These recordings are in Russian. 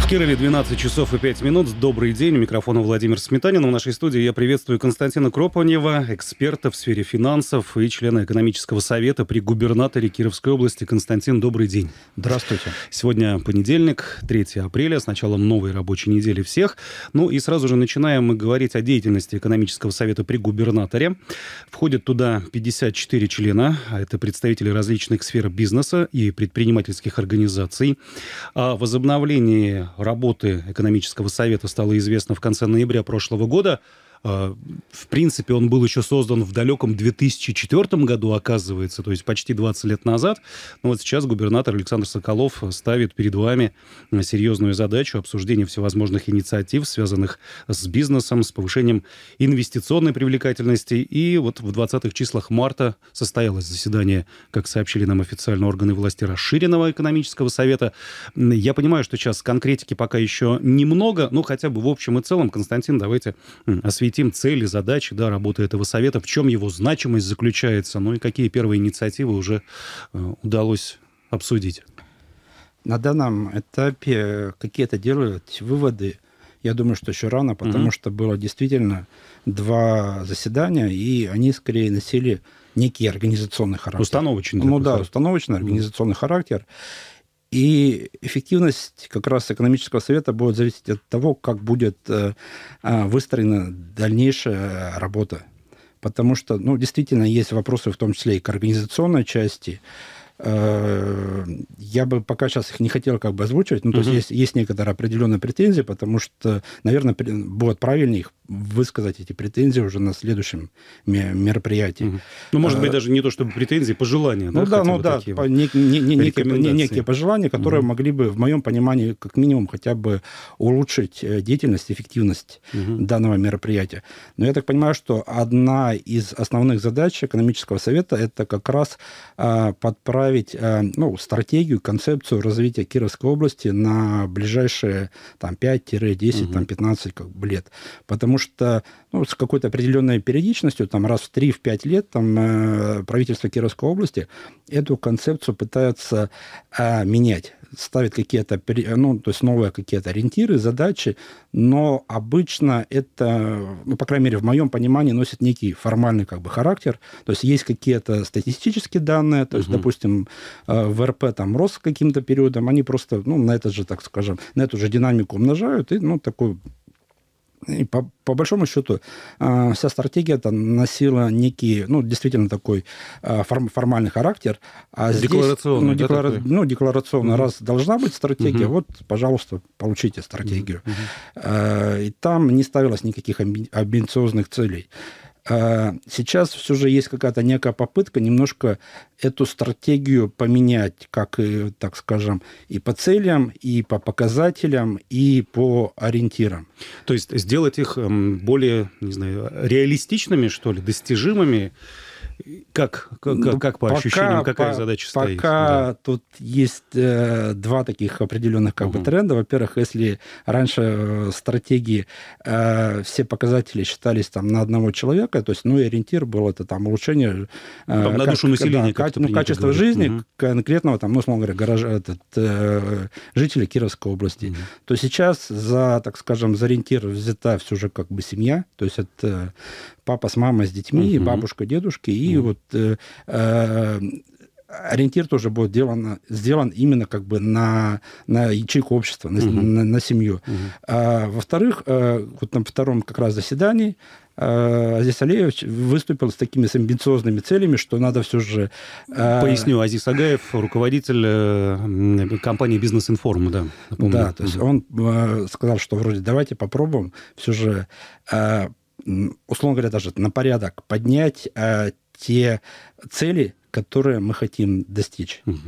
В Кирове 12 часов и 5 минут. Добрый день. У микрофона Владимир Сметанин. В нашей студии я приветствую Константина Кропанева, эксперта в сфере финансов и члена экономического совета при губернаторе Кировской области. Константин, добрый день. Здравствуйте. Сегодня понедельник, 3 апреля, с началом новой рабочей недели всех. Ну и сразу же начинаем мы говорить о деятельности экономического совета при губернаторе. Входят туда 54 члена, а это представители различных сфер бизнеса и предпринимательских организаций. О возобновлении работы экономического совета стало известно в конце ноября прошлого года. Э, в принципе, он был еще создан в далеком 2004 году, оказывается, то есть почти 20 лет назад. Но вот сейчас губернатор Александр Соколов ставит перед вами э, серьезную задачу обсуждения всевозможных инициатив, связанных с бизнесом, с повышением инвестиционной привлекательности. И вот в 20-х числах марта состоялось заседание, как сообщили нам официально органы власти расширенного экономического совета. Я понимаю, что сейчас конкретики пока еще немного, но хотя бы в общем и целом, Константин, давайте осветим осветим цели, задачи да, работы этого совета, в чем его значимость заключается, ну и какие первые инициативы уже э, удалось обсудить. На данном этапе какие-то делают выводы. Я думаю, что еще рано, потому угу. что было действительно два заседания, и они скорее носили некий организационный характер. Установочный. Ну да, установочный, организационный угу. характер. И эффективность как раз экономического совета будет зависеть от того, как будет э, а, выстроена дальнейшая работа. Потому что, ну, действительно, есть вопросы, в том числе и к организационной части, Э, я бы пока сейчас их не хотел как бы озвучивать, но ну, то угу. есть, есть есть некоторые определенные претензии, потому что, наверное, будет правильнее их высказать эти претензии уже на следующем мероприятии. Угу. Ну, может э, быть, даже не то чтобы претензии, пожелания. Ну да, да ну да, по, не, не, не, некие, не, некие пожелания, которые угу. могли бы, в моем понимании, как минимум, хотя бы улучшить э, деятельность, эффективность угу. данного мероприятия. Но я так понимаю, что одна из основных задач экономического совета это как раз а, подправить составить э, ну, стратегию, концепцию развития Кировской области на ближайшие там, 5-10, там, 15 как лет. Потому что ну, с какой-то определенной периодичностью, там, раз в 3-5 лет там, э, правительство Кировской области эту концепцию пытается э, менять ставит какие-то, ну, то есть новые какие-то ориентиры, задачи, но обычно это, ну, по крайней мере, в моем понимании носит некий формальный как бы характер, то есть есть какие-то статистические данные, то есть, угу. допустим, там э, в РП там рос каким-то периодом, они просто, ну, на этот же, так скажем, на эту же динамику умножают, и, ну, такой и по, по большому счету э, вся стратегия это носила некий, ну, действительно такой э, форм, формальный характер. А декларационный. ну, деклара... да, ну, декларационно. Угу. Раз должна быть стратегия, угу. вот, пожалуйста, получите стратегию. Угу. Э, и там не ставилось никаких амбициозных целей. А сейчас все же есть какая-то некая попытка немножко эту стратегию поменять, как и, э, так скажем, и по целям, и по показателям, и по ориентирам. То есть сделать их эм, более, не знаю, реалистичными, что ли, достижимыми, как, как, как, ну, как по пока, ощущениям, какая по, задача пока стоит? Пока да. тут есть э, два таких определенных как угу. бы тренда. Во-первых, если раньше э, стратегии э, все показатели считались там на одного человека, то есть, ну, и ориентир был это там улучшение... Э, там, на душу населения да, ну, качество жизни угу. конкретного, там, ну, условно говоря, гараж, этот, э, жителя Кировской области. Угу. То сейчас за, так скажем, за ориентир взята все же как бы семья, то есть это папа с мамой с детьми, угу. бабушка, дедушки и и mm. вот э, э, ориентир тоже будет сделан, сделан именно как бы на, на ячейку общества, на, uh-huh. на, на семью. Uh-huh. А, во-вторых, э, вот на втором как раз заседании э, Азиз Алиевич выступил с такими с амбициозными целями, что надо все же... Э, Поясню, Азиз Агаев, руководитель компании «Бизнес Информ», да. Напомню. Да, то есть он сказал, что вроде давайте попробуем все же условно говоря, даже на порядок поднять те цели, которые мы хотим достичь. Угу.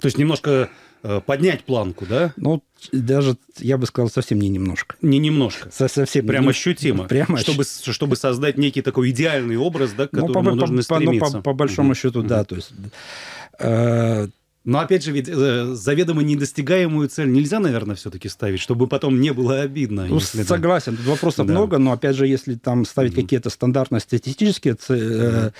То есть немножко э, поднять планку, да? Ну, даже, я бы сказал, совсем не немножко. Не немножко. Со совсем прямо не... ощутимо. Прямо чтобы, ощ... чтобы создать некий такой идеальный образ, да, к ну, которому ну, по, нужно по, стремиться. Ну, по, по большому угу. счету, да. То есть, э, но опять же, ведь э, заведомо недостигаемую цель нельзя, наверное, все-таки ставить, чтобы потом не было обидно. Ну, если согласен, это... тут вопросов да. много, но опять же, если там ставить mm-hmm. какие-то стандартные статистические цели, mm-hmm. Э,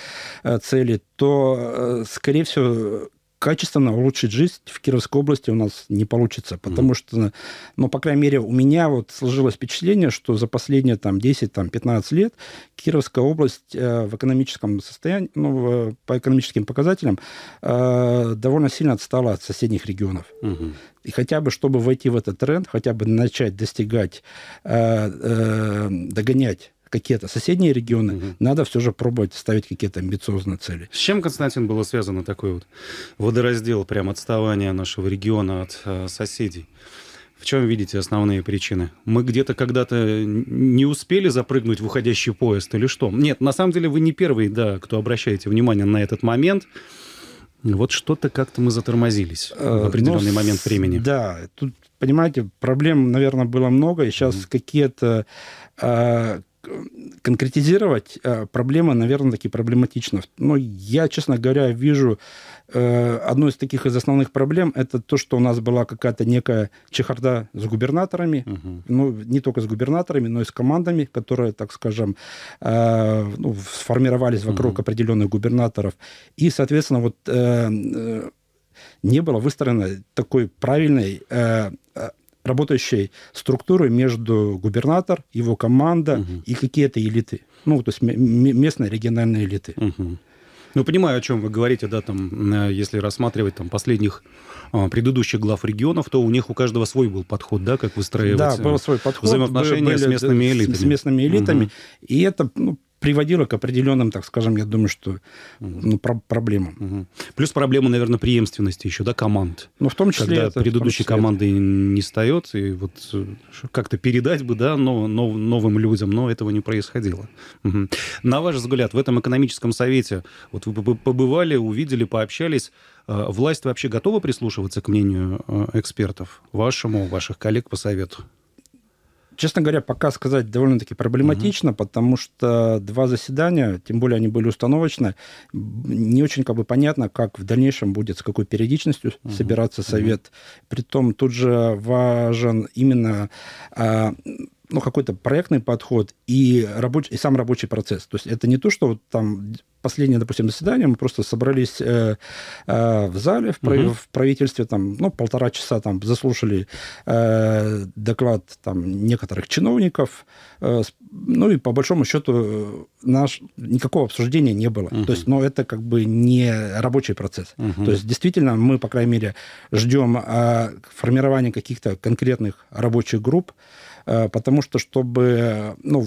э, цели, то, э, скорее всего, качественно улучшить жизнь в Кировской области у нас не получится, потому mm что, ну, по крайней мере, у меня вот сложилось впечатление, что за последние там 10-15 там, лет Кировская область э, в экономическом состоянии, ну, в, по экономическим показателям э, довольно сильно отстала от соседних регионов. Mm-hmm. И хотя бы, чтобы войти в этот тренд, хотя бы начать достигать, э, э, догонять какие-то соседние регионы, угу. надо все же пробовать ставить какие-то амбициозные цели. С чем, Константин, было связано такой вот водораздел, прям отставание нашего региона от э, соседей? В чем видите основные причины? Мы где-то когда-то не успели запрыгнуть в уходящий поезд или что? Нет, на самом деле вы не первый, да, кто обращаете внимание на этот момент. Вот что-то как-то мы затормозились э, в определенный ну, момент времени. Да, тут, понимаете, проблем, наверное, было много, и сейчас mm какие-то а, конкретизировать э, проблемы, наверное, такие проблематично. Но ну, я, честно говоря, вижу э, одну из таких из основных проблем это то, что у нас была какая-то некая чехарда с губернаторами, угу. ну не только с губернаторами, но и с командами, которые, так скажем, э, ну, сформировались вокруг угу. определенных губернаторов, и, соответственно, вот не было выстроено такой правильной работающей структуры между губернатор, его команда угу. и какие-то элиты. Ну, то есть местные региональные элиты. Угу. Ну, понимаю, о чем вы говорите, да, там, э, если рассматривать там последних а, предыдущих глав регионов, то у них у каждого свой был подход, да, как выстраивать да, э, был свой подход, взаимоотношения были, с местными элитами. С местными элитами. Угу. И это ну, приводило к определенным, так скажем, я думаю, что ну, про проблемам. Угу. Плюс проблема, наверное, преемственности еще, да, команд. Ну, в том числе Когда это, предыдущей числе команды это. не встает, и вот э, как-то передать бы, да, нов, нов, новым людям, но этого не происходило. Угу. На ваш взгляд, в этом экономическом совете, вот вы побывали, увидели, пообщались, э, власть вообще готова прислушиваться к мнению э, экспертов, вашему, ваших коллег по совету? Честно говоря, пока сказать довольно-таки проблематично, угу. потому что два заседания, тем более они были установочные, не очень как бы понятно, как в дальнейшем будет, с какой периодичностью угу. собираться совет. Угу. Притом тут же важен именно а, ну, какой-то проектный подход и, рабоч... и сам рабочий процесс. То есть это не то, что вот там последнее, допустим, заседание, мы просто собрались э, э, в зале, в, прав... угу. в правительстве, там, ну, полтора часа там заслушали э, доклад там некоторых чиновников, э, ну, и по большому счету э, наш... никакого обсуждения не было. Угу. То есть, но ну, это как бы не рабочий процесс. Угу. То есть, действительно, мы, по крайней мере, ждем э, формирования каких-то конкретных рабочих групп, Э, потому что, чтобы ну,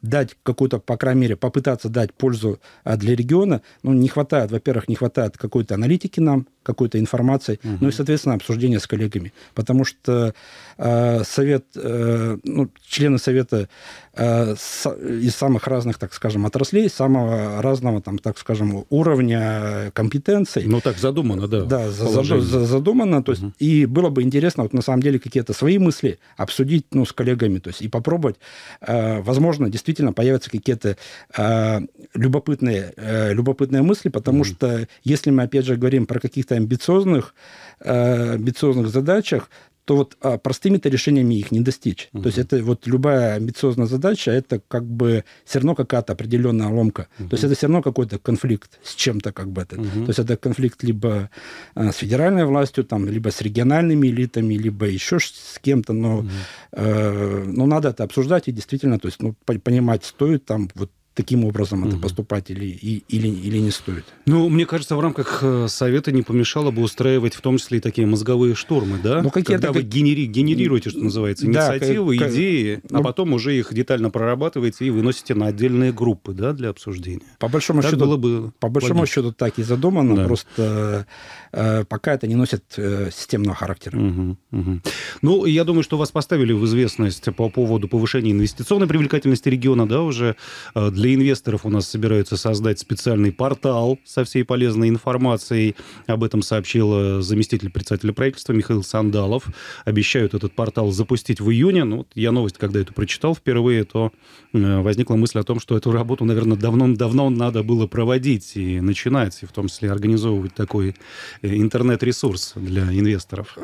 дать какую-то, по крайней мере, попытаться дать пользу э, для региона, ну, не хватает, во-первых, не хватает какой-то аналитики нам, какой-то информацией, угу. ну и, соответственно, обсуждение с коллегами. Потому что э, совет, э, ну, члены совета э, с, из самых разных, так скажем, отраслей, самого разного, там, так скажем, уровня компетенций. Ну, так задумано, да. Да, положение. задумано. То есть, угу. И было бы интересно, вот на самом деле, какие-то свои мысли обсудить ну, с коллегами, то есть и попробовать. Э, возможно, действительно появятся какие-то э, любопытные, э, любопытные мысли, потому угу. что если мы, опять же, говорим про каких-то каких-то амбициозных, э, амбициозных задачах, то вот а, простыми-то решениями их не достичь. Uh-huh. То есть это вот любая амбициозная задача, это как бы все равно какая-то определенная ломка. Uh-huh. То есть это все равно какой-то конфликт с чем-то как бы. Это. Uh-huh. То есть это конфликт либо а, с федеральной властью, там, либо с региональными элитами, либо еще с кем-то. Но, uh-huh. э, но надо это обсуждать и действительно, то есть ну, понимать, стоит там вот таким образом угу. это поступать или, или, или не стоит? Ну, мне кажется, в рамках э, совета не помешало бы устраивать в том числе и такие мозговые штурмы, да? Ну, какие Когда вы генери... генерируете, что называется, инициативы, да, как... идеи, а ну... а потом уже их детально прорабатываете и выносите на отдельные группы, да, для обсуждения. По большому так счету было бы по большому счету так и задумано, да. просто э, пока это не носит э, системного характера. Угу, угу. Ну, я думаю, что вас поставили в известность по поводу повышения инвестиционной привлекательности региона, да, уже э, для для инвесторов у нас собираются создать специальный портал со всей полезной информацией. Об этом сообщил э, заместитель председателя правительства Михаил Сандалов. Обещают этот портал запустить в июне. Ну, вот я новость, когда эту прочитал впервые, то э, возникла мысль о том, что эту работу, наверное, давно-давно надо было проводить и начинать, и в том числе организовывать такой э, интернет-ресурс для инвесторов.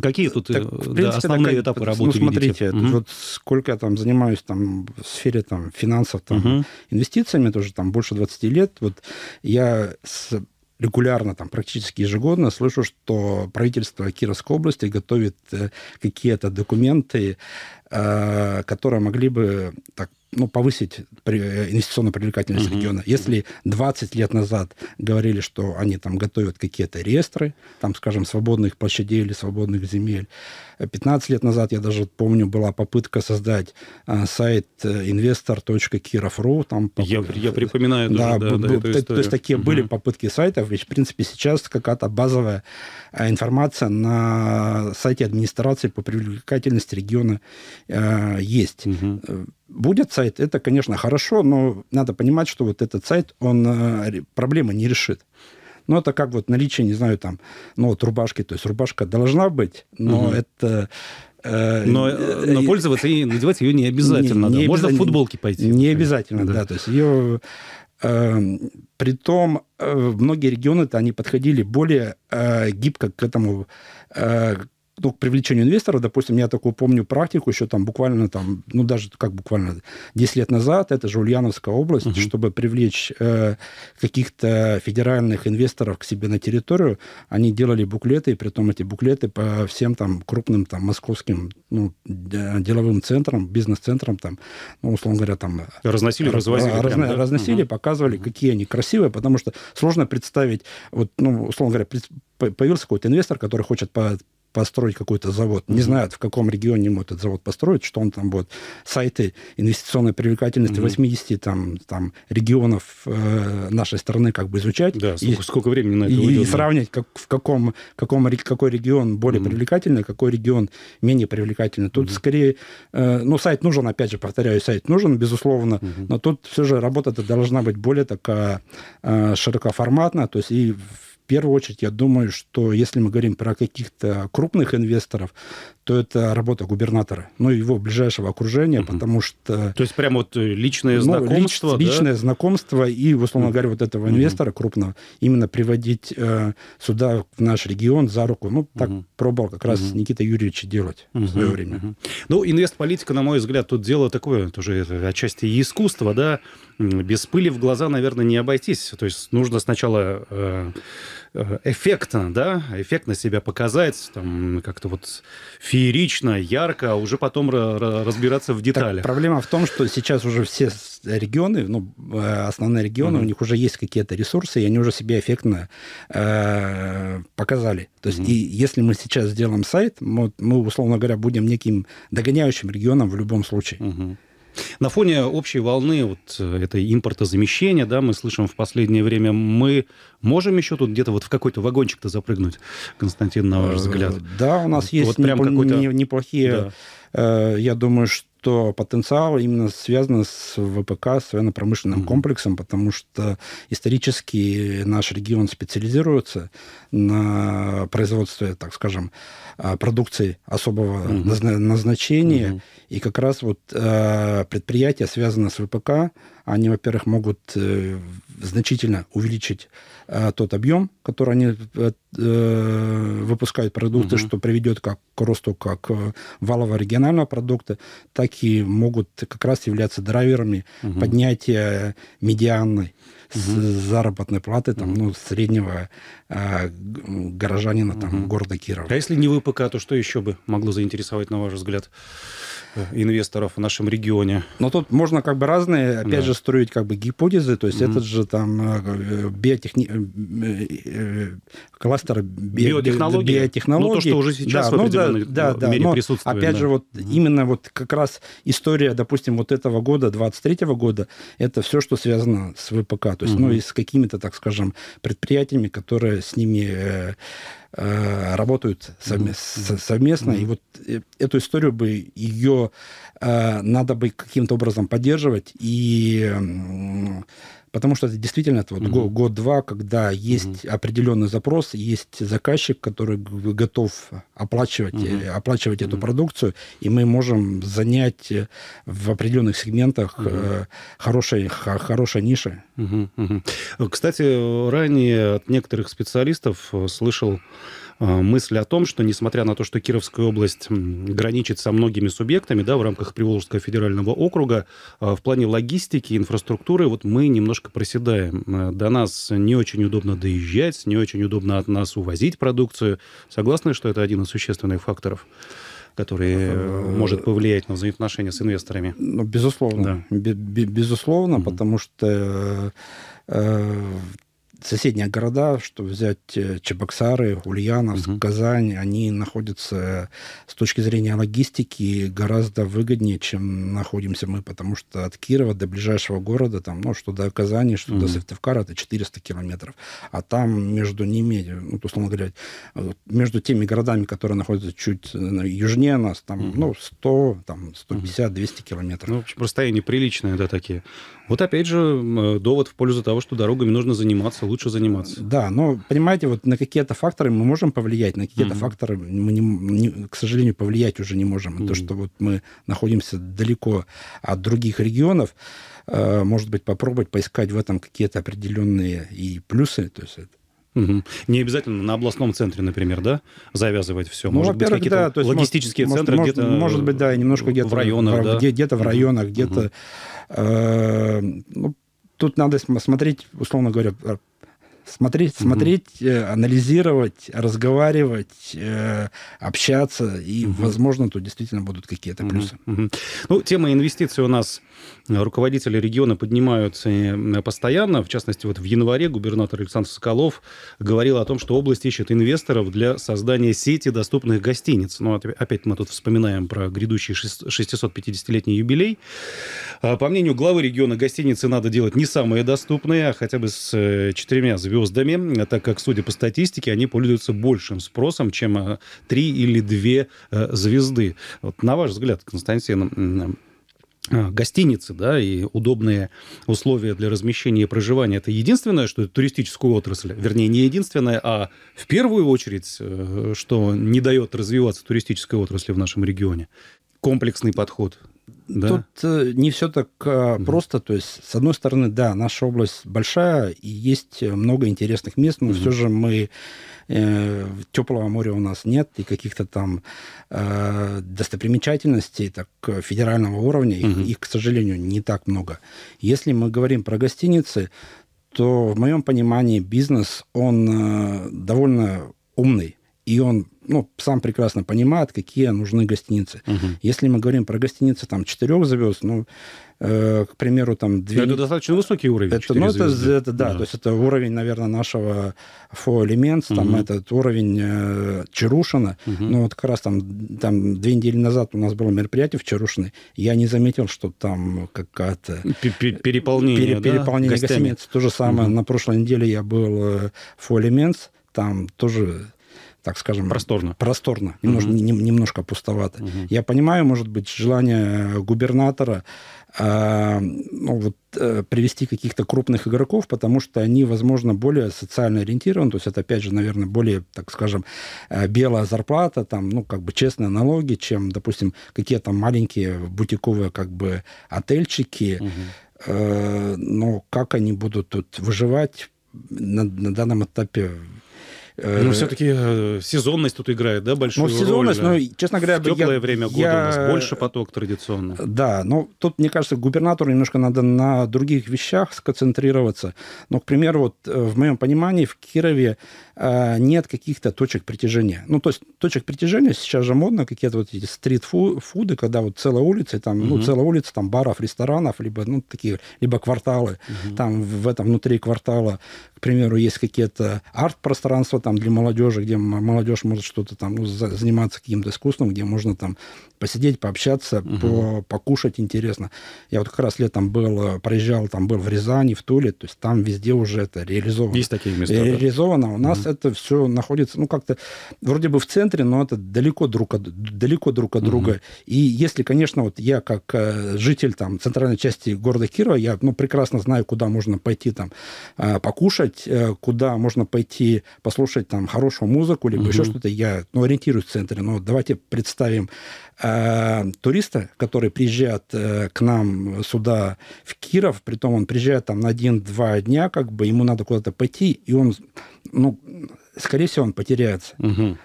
Какие э, тут так, э, принципе, да, основные так, этапы работы? Ну, смотрите, видите? Угу. вот сколько я там занимаюсь там, в сфере там, финансов, там, угу. инвестициями, тоже там больше 20 лет, вот я с регулярно, там, практически ежегодно слышу, что правительство Кировской области готовит э, какие-то документы, которые могли бы так ну, повысить э, инвестиционную привлекательность Uh -huh. региона. Если 20 лет назад говорили, что они там готовят какие-то реестры, там, скажем, свободных площадей или свободных земель, 15 лет назад, я даже помню, была попытка создать э, сайт э, investor.kirov.ru. Там я, я припоминаю да, даже, да, да, да, то, то есть такие угу. были попытки сайтов, и, в принципе, сейчас какая-то базовая э, информация на сайте администрации по привлекательности региона э, есть. Угу будет сайт, это, конечно, хорошо, но надо понимать, что вот этот сайт, он проблемы не решит. Ну, это как вот наличие, не знаю, там, ну, вот рубашки, то есть рубашка должна быть, но угу. это... Э, но, э, но пользоваться и надевать ее не обязательно. Не, не Можно в футболке пойти. Не обязательно, да. да. То есть ее эм, Притом э, многие регионы-то они подходили более гибко к этому, к ну, к привлечению инвесторов, допустим, я такую помню практику еще там буквально там, ну даже как буквально 10 лет назад, это же Ульяновская область, угу. чтобы привлечь э, каких-то федеральных инвесторов к себе на территорию, они делали буклеты, и при том эти буклеты по всем там крупным там московским ну, деловым центрам, бизнес-центрам там, ну, условно говоря, там... Разносили, развозили. Раз, прям, да? Разносили, угу. показывали, угу. какие они красивые, потому что сложно представить, вот, ну, условно говоря, появился какой-то инвестор, который хочет по построить какой-то завод, не знают, в каком регионе ему этот завод построить, что он там будет. Сайты инвестиционной привлекательности угу. 80 там, там, регионов э, нашей страны как бы изучать. Да, сколько, и, сколько времени на это И, уйдет, и сравнить, как, в каком, каком, какой регион более привлекательный, какой регион менее привлекательный. Тут скорее, э, ну, сайт нужен, опять же, повторяю, сайт нужен, безусловно, но тут все же работа-то должна быть более такая э, широкоформатная, то есть и первую очередь, я думаю, что если мы говорим про каких-то крупных инвесторов, то это работа губернатора, ну, его ближайшего окружения, угу. потому что... То есть прямо вот э, личное ну, знакомство, лич, да? Личное знакомство и, условно говоря, вот этого инвестора угу. крупного именно приводить э, сюда, в наш регион, за руку. Ну, так угу. пробовал как раз угу. Никита Юрьевич делать угу. в свое время. Угу. Ну, инвестполитика, на мой взгляд, тут дело такое, тоже отчасти и искусство, да, без пыли в глаза, наверное, не обойтись. То есть нужно сначала... Э, Э, эффектно, да, эффектно себя показать, там как-то вот феерично, ярко, а уже потом разбираться в деталях. Так, проблема в том, что сейчас уже все регионы, ну, э, основные регионы, mm-hmm. у них уже есть какие-то ресурсы, и они уже себе эффектно э, показали. То есть, mm-hmm. и если мы сейчас сделаем сайт, мы, мы, условно говоря, будем неким догоняющим регионом в любом случае. Mm-hmm. На фоне общей волны вот э, этой импортозамещения, да, мы слышим в последнее время, мы можем еще тут где-то вот в какой-то вагончик-то запрыгнуть, Константин, на ваш э, взгляд? Да, у нас есть вот прям неп- неплохие, да. Э, я думаю, что потенциал именно связан с ВПК, с военно-промышленным mm-hmm. комплексом, потому что исторически наш регион специализируется на производстве, так скажем, а, продукции особого угу. назначения. Угу. И как раз вот а, предприятия, связанные с ВПК, они, во-первых, могут э, значительно увеличить а, тот объем, который они э, э, выпускают продукты, угу. что приведет как к росту как валового регионального продукта, так и могут как раз являться драйверами угу. поднятия медианной угу. заработной платы, там, ну, среднего горожанина там, угу. города Кирова. А если не ВПК, то что еще бы могло заинтересовать, на ваш взгляд, э, инвесторов в нашем регионе? Ну, тут можно как бы разные, опять да. же, строить как бы гипотезы. То есть угу. этот же там э, биотехни... Э, кластер би- биотехнологий. биотехнологий. Ну, то, что уже сейчас да, в определенной ну, да, да, мере но, присутствует. Опять да. же, вот mm-hmm. именно вот как раз история, допустим, вот этого года, 23-го года, это все, что связано с ВПК, то есть, mm-hmm. ну, и с какими-то, так скажем, предприятиями, которые с ними... Э, э, работают совместно. совместно mm-hmm. И вот э, эту историю бы ее надо бы каким-то образом поддерживать и Потому что это действительно вот, угу. год-два, когда есть угу. определенный запрос, есть заказчик, который готов оплачивать, угу. оплачивать угу. эту продукцию, и мы можем занять э, в определенных сегментах угу. Э, хорошие, хорошие ниши. Угу. Угу. Кстати, ранее от некоторых специалистов слышал Э, мысль о том, что несмотря на то, что Кировская область граничит со многими субъектами, да, в рамках Приволжского федерального округа, э, в плане логистики, инфраструктуры, вот мы немножко проседаем. Э, до нас не очень удобно доезжать, не очень удобно от нас увозить продукцию. Согласны, что это один из существенных факторов? который может повлиять на взаимоотношения с инвесторами. Ну, безусловно, да. безусловно, угу. потому что соседние города, что взять э, Чебоксары, Ульяновск, угу. Казань, они находятся с точки зрения логистики гораздо выгоднее, чем находимся мы, потому что от Кирова до ближайшего города, там, ну, что до Казани, что угу. до Сыктывкара, это 400 километров. А там между ними, ну, условно говоря, э, между теми городами, которые находятся чуть э, южнее нас, там, угу. ну, 100, там, 150, 200 километров. Ну, в общем, расстояние приличное, да, такие. Вот опять же, довод в пользу того, что дорогами нужно заниматься, лучше заниматься. Да, но, понимаете, вот на какие-то факторы мы можем повлиять, на какие-то mm-hmm. факторы мы, не, не, к сожалению, повлиять уже не можем. Mm-hmm. То, что вот мы находимся далеко от других регионов, э, может быть, попробовать поискать в этом какие-то определенные и плюсы, то есть это Угу. Не обязательно на областном центре, например, да, завязывать все. Ну, может быть, какие-то да, то есть логистические может, центры может, где-то. Может быть, да, немножко где-то в районах, в, да? где, где-то в районах, угу. где-то. Угу. Э, ну, тут надо смотреть, условно говоря, Смотреть, mm смотреть э, анализировать, разговаривать, э, общаться, и, mm возможно, тут действительно будут какие-то плюсы. mm Ну, тема инвестиций у нас руководители региона поднимаются э, постоянно. В частности, вот в январе губернатор Александр Соколов говорил о том, что область ищет инвесторов для создания сети доступных гостиниц. Но ну, опять мы тут вспоминаем про грядущий 650-летний юбилей. А, по мнению главы региона, гостиницы надо делать не самые доступные, а хотя бы с э, четырьмя звездами, э, так как, судя по статистике, они пользуются большим спросом, чем три или две звезды. Вот на ваш взгляд, Константин, Э, гостиницы, да, и удобные условия для размещения и проживания. Это единственное, что туристическую отрасль, вернее, не единственное, а в первую очередь, э, что не дает развиваться туристической отрасли в нашем регионе. Комплексный подход, да. тут э, не все так угу. просто. То есть, с одной стороны, да, наша область большая, и есть э, много интересных мест, но угу. все же мы э, теплого моря у нас нет, и каких-то там э, достопримечательностей так, федерального уровня, угу. их, их, к сожалению, не так много. Если мы говорим про гостиницы, то в моем понимании бизнес, он э, довольно умный и он ну, сам прекрасно понимает, какие нужны гостиницы. Угу. Если мы говорим про гостиницы там четырех звезд, ну, э, к примеру, там две... это достаточно высокий уровень. Это, ну, это, это, да, да, то есть это уровень, наверное, нашего фоэлемент, угу. там этот уровень э, Чарушина. Угу. Ну, вот как раз там, там две недели назад у нас было мероприятие в Чарушине, я не заметил, что там какая-то... Переполнение, пере, да? Переполнение То же самое, угу. на прошлой неделе я был э, в фоэлемент, там тоже так скажем... Просторно. Просторно, немножко, угу. не, немножко пустовато. Угу. Я понимаю, может быть, желание э, губернатора э, ну, вот, э, привести каких-то крупных игроков, потому что они, возможно, более социально ориентированы, то есть это, опять же, наверное, более, так скажем, э, белая зарплата, там, ну, как бы честные налоги, чем, допустим, какие-то маленькие бутиковые, как бы, отельчики, угу. но как они будут тут выживать на, на данном этапе Э, ну, все-таки э, сезонность тут играет, да, большую ну, сезонность, роль. Но, ну, э, честно говоря, в теплое я, время года я... у нас больше поток традиционно. Да, но тут, мне кажется, губернатору немножко надо на других вещах сконцентрироваться. Но, к примеру, вот в моем понимании в Кирове нет каких-то точек притяжения. Ну, то есть точек притяжения сейчас же модно, какие-то вот эти стрит-фуды, когда вот целая улица, там, угу. ну, целая улица там баров, ресторанов, либо, ну, такие, либо кварталы. Угу. Там в этом внутри квартала, к примеру, есть какие-то арт-пространства, там для молодежи, где молодежь может что-то там ну, за, заниматься каким-то искусством, где можно там посидеть, пообщаться, угу. по, покушать интересно. Я вот как раз летом был, э, проезжал, там был в Рязани, в Туле, то есть там везде уже это реализовано. Есть такие места. Реализовано. Да? У нас угу. это все находится, ну как-то вроде бы в центре, но это далеко друг от далеко друг от угу. друга. И если, конечно, вот я как э, житель там центральной части города Кирова, я ну прекрасно знаю, куда можно пойти там э, покушать, куда можно пойти послушать слушать там хорошую музыку, либо угу. еще что-то, я ну, ориентируюсь в центре, но давайте представим э, туриста, который приезжает э, к нам сюда, в Киров, притом он приезжает там на один-два дня, как бы ему надо куда-то пойти, и он, ну, скорее всего, он потеряется. Угу.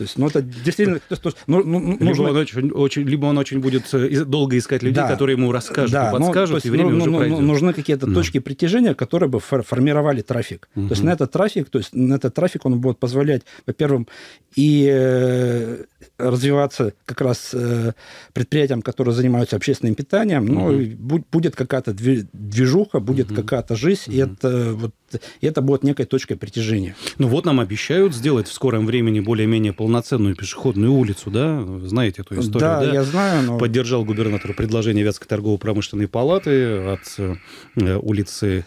То есть, ну, это действительно... То есть, ну, ну, ну, либо, нужно... он очень, очень, либо он очень будет э, долго искать людей, да. которые ему расскажут, да. Ну, подскажут, но, есть, и время ну, уже ну, ну пройдет. Нужны какие-то да. точки притяжения, которые бы формировали трафик. Угу. То есть, на этот трафик, то есть, на этот трафик он будет позволять, во-первых, и э, развиваться как раз э, предприятиям, которые занимаются общественным питанием, угу. ну, и будь, будет какая-то движуха, будет угу. какая-то жизнь, угу. и это вот и это будет некой точкой притяжения. Ну вот нам обещают сделать в скором времени более-менее полноценный полноценную пешеходную улицу, да? Знаете эту историю, да? да? я знаю, но... Поддержал губернатор предложение Вятской торгово-промышленной палаты от э, улицы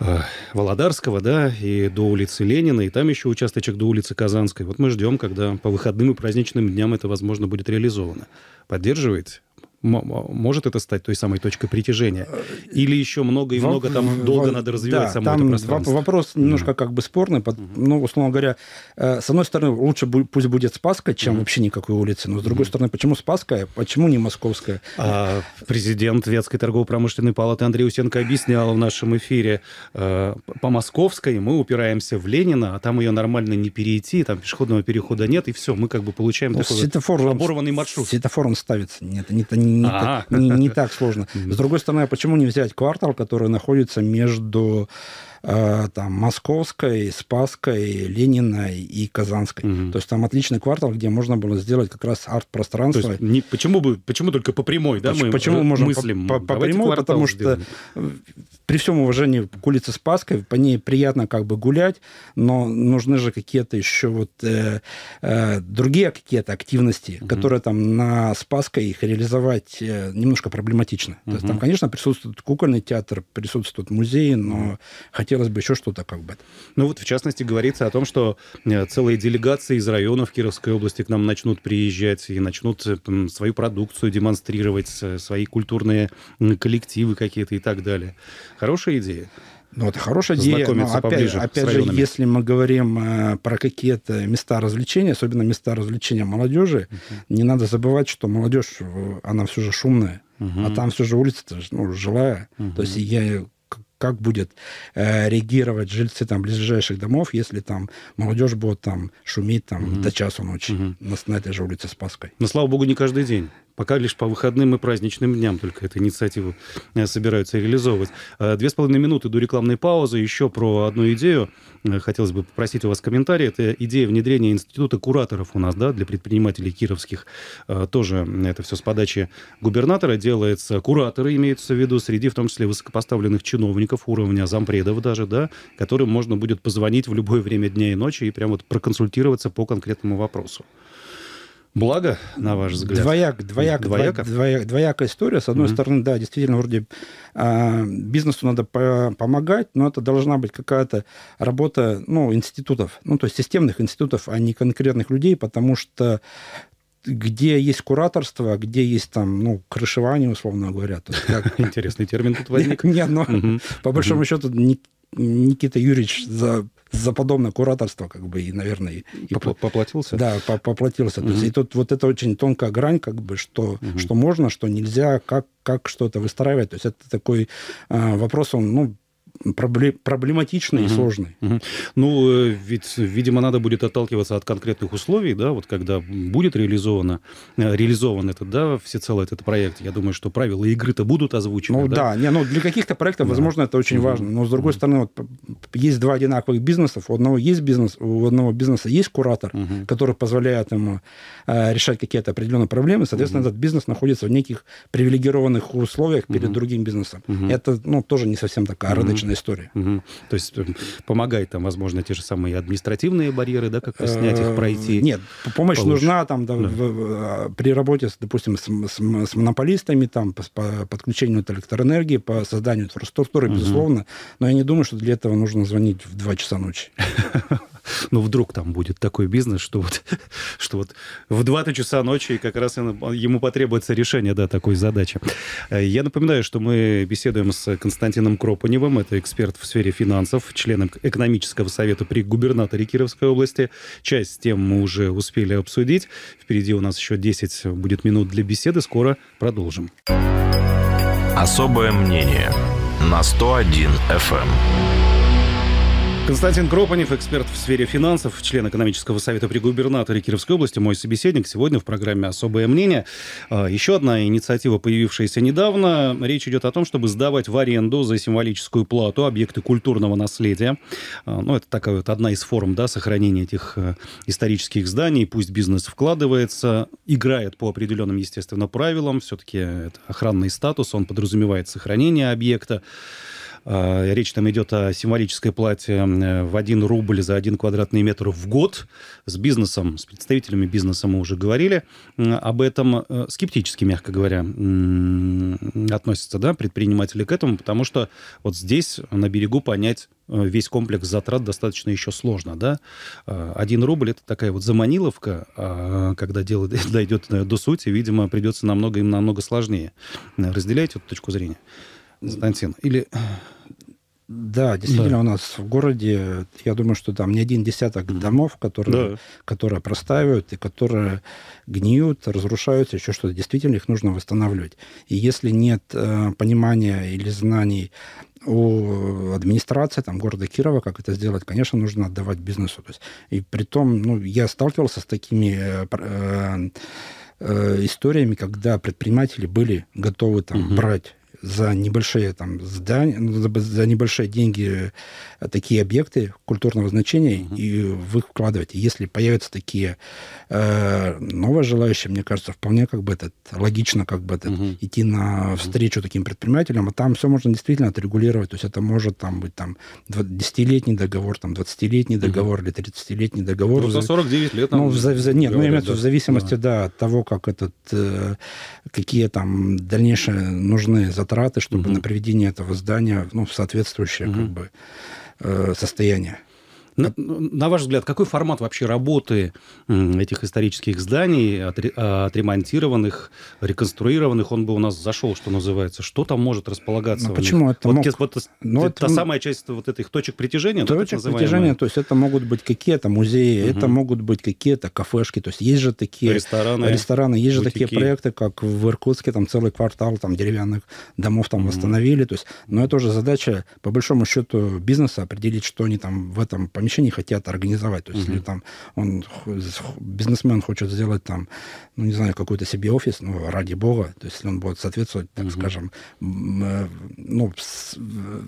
э, Володарского, да, и до улицы Ленина, и там еще участочек до улицы Казанской. Вот мы ждем, когда по выходным и праздничным дням это, возможно, будет реализовано. Поддерживаете? может это стать той самой точкой притяжения? Или еще много и много там долго надо развивать да, само там это пространство? Вопрос немножко как бы спорный. Под, Ну, условно говоря, э, с одной стороны, лучше пусть будет Спаска, чем вообще никакой улицы. Но с другой стороны, почему Спасская, почему не Московская? А, президент Ветской торгово-промышленной палаты Андрей Усенко объяснял в нашем эфире, э, по Московской мы упираемся в Ленина, а там ее нормально не перейти, там пешеходного перехода нет, и все, мы как бы получаем ну, такой оборванный маршрут. Светофором ставится, нет, это не не, а -а -а. так, не, не так сложно. С другой стороны, а почему не взять квартал, который находится между Э, там, Московской, Спасской, Лениной и Казанской. Угу. То есть там отличный квартал, где можно было сделать как раз арт-пространство. То есть, не, почему, бы, почему только по прямой, да, почему, мы почему можем мыслим? По, по, прямой, потому сделаем. что при всем уважении к улице Спасской, по ней приятно как бы гулять, но нужны же какие-то еще вот э, э, другие какие-то активности, угу. которые там на Спасской их реализовать э, немножко проблематично. Угу. То есть там, конечно, присутствует кукольный театр, присутствует музей, но хотя хотелось бы еще что-то как бы. Ну вот, в частности, говорится о том, что э, целые делегации из районов Кировской области к нам начнут приезжать и начнут э, свою продукцию демонстрировать, э, свои культурные коллективы какие-то и так далее. Хорошая идея. Ну, это хорошая идея, но опять, опять же, если мы говорим э, про какие-то места развлечения, особенно места развлечения молодежи, uh-huh. не надо забывать, что молодежь, она все же шумная, uh-huh. а там все же улица ну, жилая. Uh-huh. То есть я как будет э, реагировать жильцы там ближайших домов, если там молодежь будет там шуметь там угу. до часу ночи угу. на, на этой же улице с Паской? Но, слава богу, не каждый день. Пока лишь по выходным и праздничным дням только эту инициативу э, собираются реализовывать. Э, две с половиной минуты до рекламной паузы. Еще про одну идею. Э, хотелось бы попросить у вас комментарий. Это идея внедрения института кураторов у нас, да, для предпринимателей кировских. Тоже это все с подачи губернатора делается. Кураторы имеются в виду среди, в том числе, высокопоставленных чиновников уровня зампредов даже, да, которым можно будет позвонить в любое время дня и ночи и прямо вот проконсультироваться по конкретному вопросу благо, на ваш взгляд? Двояк, двояк, двояк двояк, двоякая история. С одной угу. стороны, да, действительно, вроде а, бизнесу надо помогать, но это должна быть какая-то работа ну, институтов, ну, то есть системных институтов, а не конкретных людей, потому что где есть кураторство, а где есть там, ну, крышевание, условно говоря. есть, как... Интересный термин тут возник. Нет, но по большому счету Никита Юрьевич за за подобное кураторство, как бы, и, наверное... И Попла- поплатился? Да, поплатился. Угу. То есть, и тут вот это очень тонкая грань, как бы, что, угу. что можно, что нельзя, как, как что-то выстраивать. То есть это такой э, вопрос, он, ну, проблематичный угу. и сложный. Угу. Ну, э, ведь, видимо, надо будет отталкиваться от конкретных условий, да, вот когда будет реализовано, э, реализован этот, да, всецело этот проект, я думаю, что правила игры-то будут озвучены, Ну, да, да не, ну, для каких-то проектов, да. возможно, это очень угу. важно, но, с другой угу. стороны, вот, есть два одинаковых бизнесов, у одного есть бизнес, у одного бизнеса есть куратор, угу. который позволяет ему э, решать какие-то определенные проблемы, соответственно, угу. этот бизнес находится в неких привилегированных условиях перед угу. другим бизнесом. Угу. Это, ну, тоже не совсем такая угу. рыночная сложная история. Угу. То есть эм, помогает там, возможно, те же самые административные барьеры, да, как-то снять их, э, пройти? Нет, помощь получше. нужна там да, да. В, а, при работе, допустим, с, с, с монополистами, там, по, по подключению от электроэнергии, по созданию инфраструктуры, угу. безусловно. Но я не думаю, что для этого нужно звонить в 2 часа ночи. Ну вдруг там будет такой бизнес, что вот, что вот в 2 часа ночи как раз ему потребуется решение да, такой задачи. Э, я напоминаю, что мы беседуем с Константином Кропаневым. Это эксперт в сфере финансов, членом экономического совета при губернаторе Кировской области. Часть тем мы уже успели обсудить. Впереди у нас еще 10 будет минут для беседы. Скоро продолжим. Особое мнение на 101 FM. Константин Кропанев, эксперт в сфере финансов, член экономического совета при губернаторе Кировской области, мой собеседник. Сегодня в программе «Особое мнение». А, еще одна инициатива, появившаяся недавно. Речь идет о том, чтобы сдавать в аренду за символическую плату объекты культурного наследия. А, ну, это такая вот одна из форм да, сохранения этих э, исторических зданий. Пусть бизнес вкладывается, играет по определенным, естественно, правилам. Все-таки это охранный статус, он подразумевает сохранение объекта. А, речь там идет о символической плате э, в 1 рубль за 1 квадратный метр в год. С бизнесом, с представителями бизнеса мы уже говорили об этом. Э, скептически, мягко говоря, относятся да, предприниматели к этому, потому что вот здесь на берегу понять э, весь комплекс затрат достаточно еще сложно. Да? А, один рубль – это такая вот заманиловка, а когда дело дойдет до сути, видимо, придется намного им намного сложнее. Разделяете эту точку зрения, Константин? Или да, действительно, да. у нас в городе, я думаю, что там не один десяток домов, которые, да. которые простаивают и которые гниют, разрушаются, еще что-то. Действительно, их нужно восстанавливать. И если нет э, понимания или знаний у администрации там, города Кирова, как это сделать, конечно, нужно отдавать бизнесу. То есть, и при том, ну, я сталкивался с такими... Э, э, э историями, когда предприниматели были готовы там угу. брать за небольшие там здания, ну, за небольшие деньги э, такие объекты культурного значения Uh -huh. и в их вкладывать. Если появятся такие э, новые желающие, мне кажется, вполне как бы этот логично как бы этот, Uh -huh. идти на встречу uh -huh. таким предпринимателям, а там все можно действительно отрегулировать. То есть это может там быть там 10-летний договор, там 20-летний договор или 30-летний договор. Ну, за 49 лет. Ну, в, за, за, нет, ну, говорят, ну, имеется, да. в зависимости да. Да, от того, как этот, э, какие там дальнейшие нужны за затраты, чтобы mm на приведение этого здания ну, в соответствующее mm как бы, э, состояние. На, на ваш взгляд, какой формат вообще работы этих исторических зданий, отремонтированных, реконструированных, он бы у нас зашел, что называется? Что там может располагаться? Ну, почему это вот, мог... вот, ну, Та это... самая часть вот этих точек притяжения? Точек да, притяжения, то есть это могут быть какие-то музеи, угу. это могут быть какие-то кафешки, то есть есть же такие... Рестораны. Рестораны, есть же такие проекты, как в Иркутске, там целый квартал там деревянных домов там угу. восстановили, то есть, но это уже задача, по большому счету, бизнеса определить, что они там в этом помещении помещений хотят организовать. То есть, угу. если там он, бизнесмен хочет сделать там, ну, не знаю, какой-то себе офис, ну, ради бога, то есть, если он будет соответствовать, так угу. скажем, э, ну, э,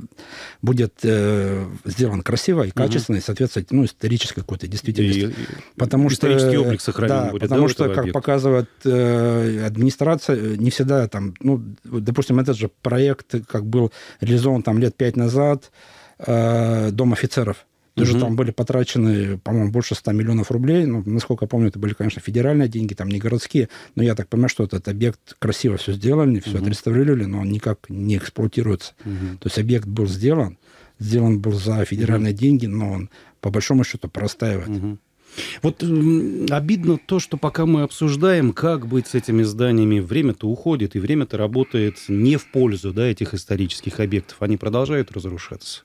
будет э, сделан красиво и качественно, угу. и соответствовать, ну, исторической какой-то действительности. И, потому и, что... Исторический облик сохранен да, будет, потому да, что, как объект? показывает э, администрация, э, не всегда там, ну, допустим, этот же проект, как был реализован там лет пять назад, э, Дом офицеров. Тоже угу. там были потрачены, по-моему, больше 100 миллионов рублей. Ну, насколько я помню, это были, конечно, федеральные деньги, там не городские. Но я так понимаю, что этот объект красиво все сделали, все угу. отреставрировали, но он никак не эксплуатируется. Угу. То есть объект был сделан, сделан был за федеральные угу. деньги, но он по большому счету простаивает. Угу. Вот обидно то, что пока мы обсуждаем, как быть с этими зданиями, время-то уходит, и время-то работает не в пользу да, этих исторических объектов. Они продолжают разрушаться.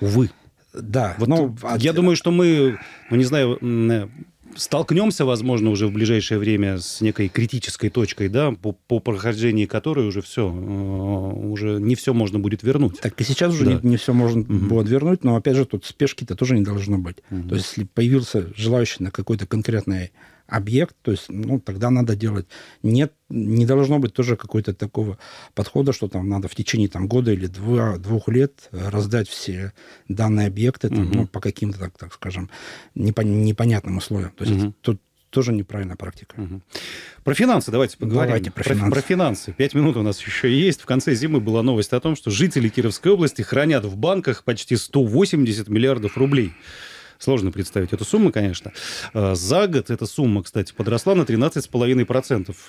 Увы. Да, вот ну, я думаю, э, что мы, ну не знаю, э, столкнемся, возможно, уже в ближайшее время с некой критической точкой, да, по, по прохождении которой уже все, э, уже не все можно будет вернуть. Так и сейчас уже да. не, не все можно угу. будет вернуть, но опять же тут спешки-то тоже не должно быть. Угу. То есть если появился желающий на какой-то конкретный объект, то есть, ну, тогда надо делать. Нет, не должно быть тоже какой-то такого подхода, что там надо в течение там, года или два, двух лет э, раздать все данные объекты там, угу. ну, по каким-то, так, так скажем, непон- непонятным условиям. То есть угу. тут тоже неправильная практика. Угу. Про финансы давайте поговорим. Давайте про, про финансы. Про финансы. Пять минут у нас еще есть. В конце зимы была новость о том, что жители Кировской области хранят в банках почти 180 миллиардов рублей. Сложно представить эту сумму, конечно. Э, за год эта сумма, кстати, подросла на 13,5%. 97%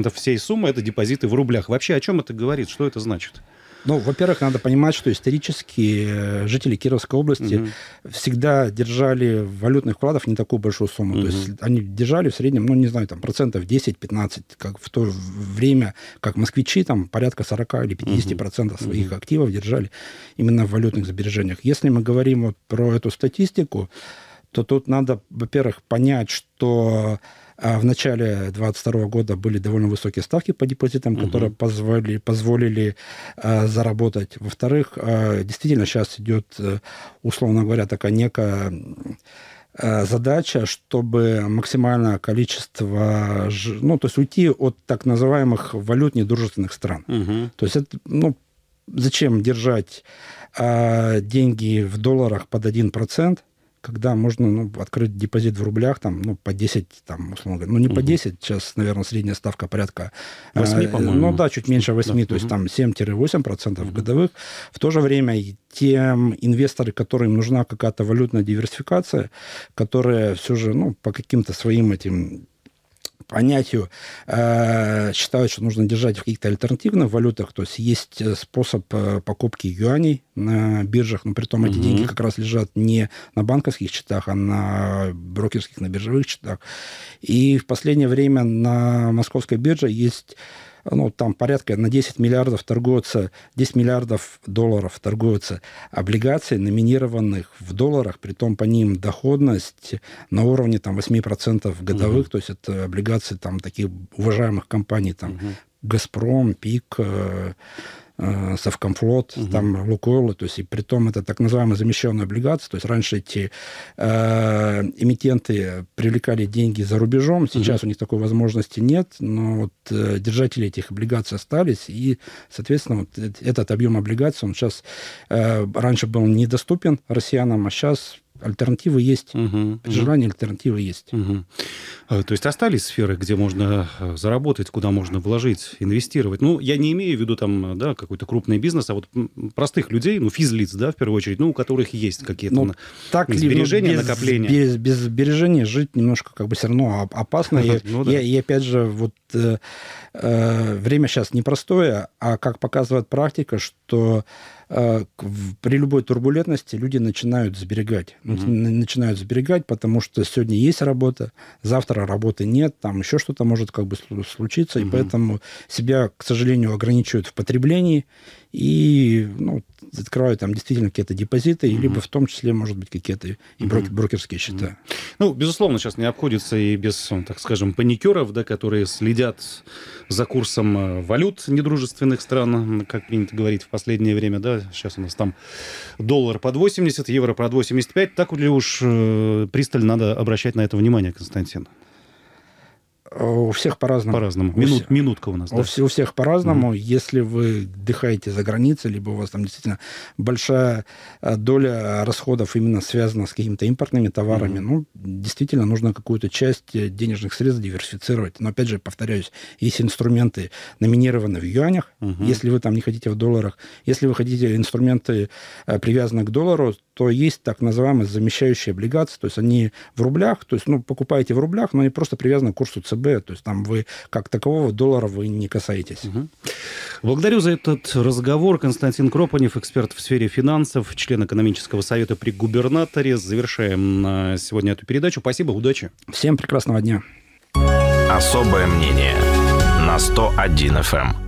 эм, э, всей суммы – это депозиты в рублях. Вообще о чем это говорит? Что это значит? Ну, во-первых, надо понимать, что исторически э, жители Кировской области угу. всегда держали валютных вкладов не такую большую сумму. Угу. То есть они держали в среднем, ну, не знаю, там процентов 10-15, как в то время, как москвичи, там порядка 40 или 50 угу. процентов своих угу. активов держали именно в валютных сбережениях. Если мы говорим вот про эту статистику, то тут надо, во-первых, понять, что а в начале 2022 года были довольно высокие ставки по депозитам, угу. которые позволили, позволили а, э, заработать. Во-вторых, а, э, действительно сейчас идет, условно говоря, такая некая а, задача, чтобы максимальное количество, ну, то есть уйти от так называемых валют недружественных стран. Угу. То есть это, ну, зачем держать э, деньги в долларах под 1%, когда можно ну, открыть депозит в рублях там, ну, по 10, там, условно говоря. Ну, не угу. по 10, сейчас, наверное, средняя ставка порядка... 8, а, э, по-моему. Ну, да, чуть меньше 8, да. то есть угу. там 7-8% угу. годовых. В то же время тем инвесторы, которым нужна какая-то валютная диверсификация, которая все же, ну, по каким-то своим этим понятию э, считают, что нужно держать в каких-то альтернативных валютах. То есть есть э, способ э, покупки юаней на биржах, но при том эти mm-hmm. деньги как раз лежат не на банковских счетах, а на брокерских, на биржевых счетах. И в последнее время на московской бирже есть ну, там порядка на 10 миллиардов торгуются, 10 миллиардов долларов торгуются облигации, номинированных в долларах, при том по ним доходность на уровне там 8% годовых, угу. то есть это облигации там таких уважаемых компаний, там угу. «Газпром», «Пик», э, Э, совкомфлот, угу. там Лукойлы, то есть и при том это так называемые замещенные облигации, то есть раньше эти э, эмитенты привлекали деньги за рубежом, сейчас угу. у них такой возможности нет, но вот э, держатели этих облигаций остались, и, соответственно, вот этот объем облигаций, он сейчас э, раньше был недоступен россиянам, а сейчас Альтернатива есть. Угу, При угу. альтернатива есть. Угу. То есть остались сферы, где можно э, заработать, куда можно вложить, инвестировать. Ну, я не имею в виду там, да, какой-то крупный бизнес, а вот простых людей, ну, физлиц, да, в первую очередь, ну, у которых есть какие-то ну, так сбережения, ли, ну, без, накопления. Без, без сбережений жить немножко как бы все равно опасно. И, ну опять же, вот э, э, время сейчас непростое, а как показывает практика, что Э, при любой турбулентности люди начинают сберегать. Mm-hmm. Начинают сберегать, потому что сегодня есть работа, завтра работы нет, там еще что-то может как бы случиться, Mm-hmm. и поэтому себя, к сожалению, ограничивают в потреблении и ну, открывают там действительно какие-то депозиты, угу. Mm-hmm. либо в том числе, может быть, какие-то и брокер, брокерские счета. Угу. Ну, безусловно, сейчас не обходится и без, так скажем, паникеров, да, которые следят за курсом э, валют недружественных стран, как принято говорить в последнее время, да, сейчас у нас там доллар под 80, евро под 85, так ли уж э, пристально надо обращать на это внимание, Константин? У всех по-разному. По-разному. Минут, у минутка у нас. У, да. у всех по-разному. Угу. Если вы дыхаете за границей, либо у вас там действительно большая э, доля расходов именно связана с какими-то импортными товарами, угу. ну, действительно нужно какую-то часть э, денежных средств диверсифицировать. Но опять же, повторяюсь, есть инструменты номинированы в юанях, угу. если вы там не хотите в долларах. Если вы хотите инструменты э, привязанные к доллару, то есть так называемые замещающие облигации, то есть они в рублях, то есть ну, покупаете в рублях, но они просто привязаны к курсу ЦБ, то есть там вы как такового доллара вы не касаетесь. Угу. Благодарю за этот разговор. Константин Кропанев, эксперт в сфере финансов, член экономического совета при губернаторе. Завершаем на сегодня эту передачу. Спасибо, удачи. Всем прекрасного дня. Особое мнение на 101 FM.